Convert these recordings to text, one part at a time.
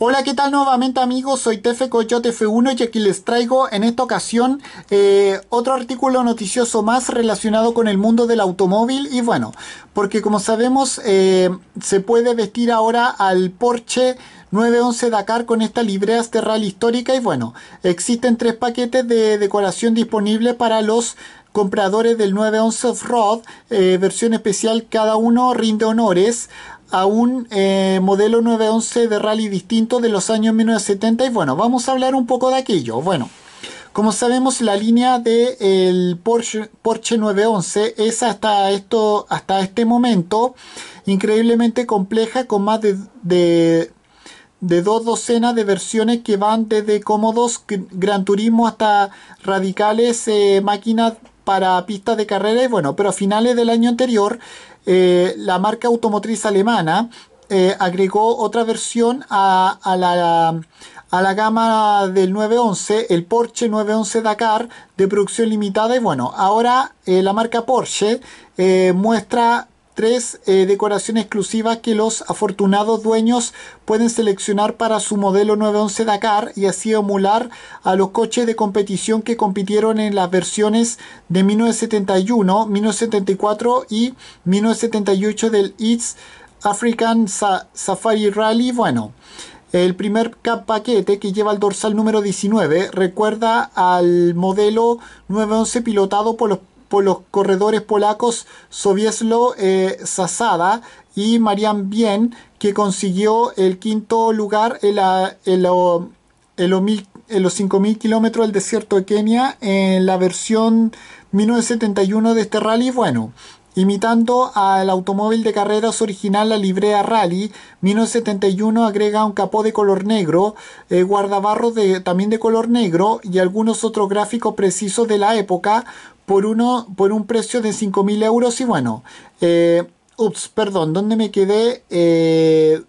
Hola, ¿qué tal nuevamente amigos? Soy Tefe Coyote F1 y aquí les traigo en esta ocasión eh, otro artículo noticioso más relacionado con el mundo del automóvil y bueno, porque como sabemos eh, se puede vestir ahora al Porsche 911 Dakar con esta librea rally histórica y bueno, existen tres paquetes de decoración disponibles para los compradores del 911 Off-Road, eh, versión especial cada uno rinde honores a un eh, modelo 911 de rally distinto de los años 1970 y bueno, vamos a hablar un poco de aquello. Bueno, como sabemos la línea del el Porsche, Porsche 911 es hasta, esto, hasta este momento increíblemente compleja con más de, de, dos docenas de versiones que van desde cómodos Gran Turismo hasta radicales eh, máquinas para pistas de carrera y bueno, pero a finales del año anterior eh, la marca automotriz alemana eh, agregó otra versión a, la, gama del 911, el Porsche 911 Dakar de producción limitada. Y bueno, ahora eh, la marca Porsche muestra tres eh, decoraciones exclusivas que los afortunados dueños pueden seleccionar para su modelo 911 Dakar y así emular a los coches de competición que compitieron en las versiones de 1971, 1974 y 1978 del East African Safari Rally. Bueno, el primer paquete que lleva el dorsal número 19 recuerda al modelo 911 pilotado por los por los corredores polacos Sobieslo eh, Zasada y Marian Bien, que consiguió el quinto lugar en, la, en, los 5.000 kilómetros del desierto de Kenia en la versión 1971 de este rally. Bueno, Imitando al automóvil de carreras original, la Librea Rally 1971 agrega un capó de color negro, eh, guardabarros también de color negro y algunos otros gráficos precisos de la época por, un precio de 5.000 euros. Y bueno, eh, ups, perdón, ¿dónde me quedé? Eh,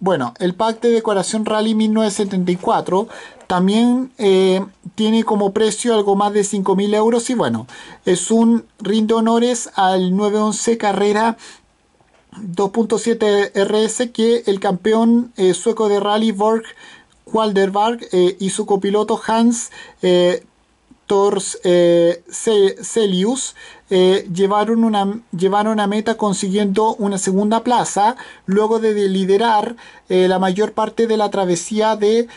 bueno, el pack de decoración Rally 1974 también eh, tiene como precio algo más de 5.000 euros y bueno, es un rindo honores al 911 carrera 2.7 RS que el campeón eh, sueco de rally Borg Walderberg eh, y su copiloto Hans Tors Celius eh, llevaron, una, a meta consiguiendo una segunda plaza luego de liderar eh, la mayor parte de la travesía de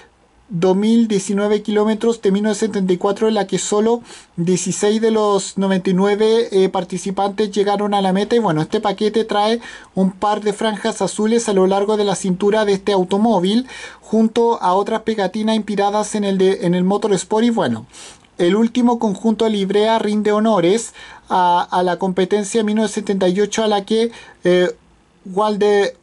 2019 kilómetros de 1974 en la que solo 16 de los 99 eh, participantes llegaron a la meta y bueno este paquete trae un par de franjas azules a lo largo de la cintura de este automóvil junto a otras pegatinas inspiradas en el, de, en el sport y bueno el último conjunto de librea rinde honores a, la competencia 1978 a la que eh, Walde,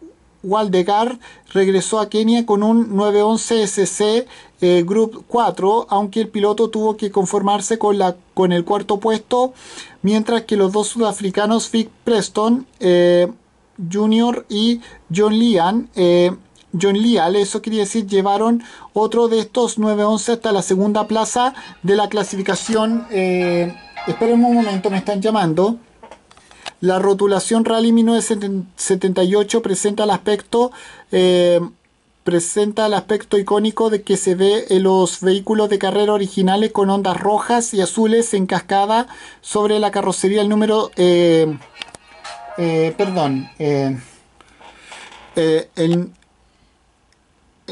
Waldegard regresó a Kenia con un 911 SC eh, Group 4, aunque el piloto tuvo que conformarse con, la, con el cuarto puesto, mientras que los dos sudafricanos Vic Preston eh, Jr. y John Lian John Leal, eso quería decir, llevaron otro de estos 911 hasta la segunda plaza de la clasificación. Eh, esperen un momento, me están llamando. La rotulación Rally 1978 presenta el aspecto, eh, presenta el aspecto icónico de que se ve en los vehículos de carrera originales con ondas rojas y azules en cascada sobre la carrocería. El número, eh, eh, perdón, el,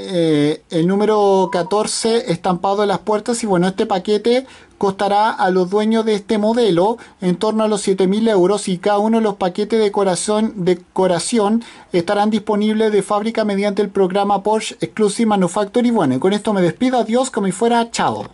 eh, el número 14 estampado en las puertas y bueno, este paquete costará a los dueños de este modelo en torno a los 7.000 euros y cada uno de los paquetes de corazón, decoración estarán disponibles de fábrica mediante el programa Porsche Exclusive Manufacturing. Bueno, con esto me despido, adiós, como si fuera, chao.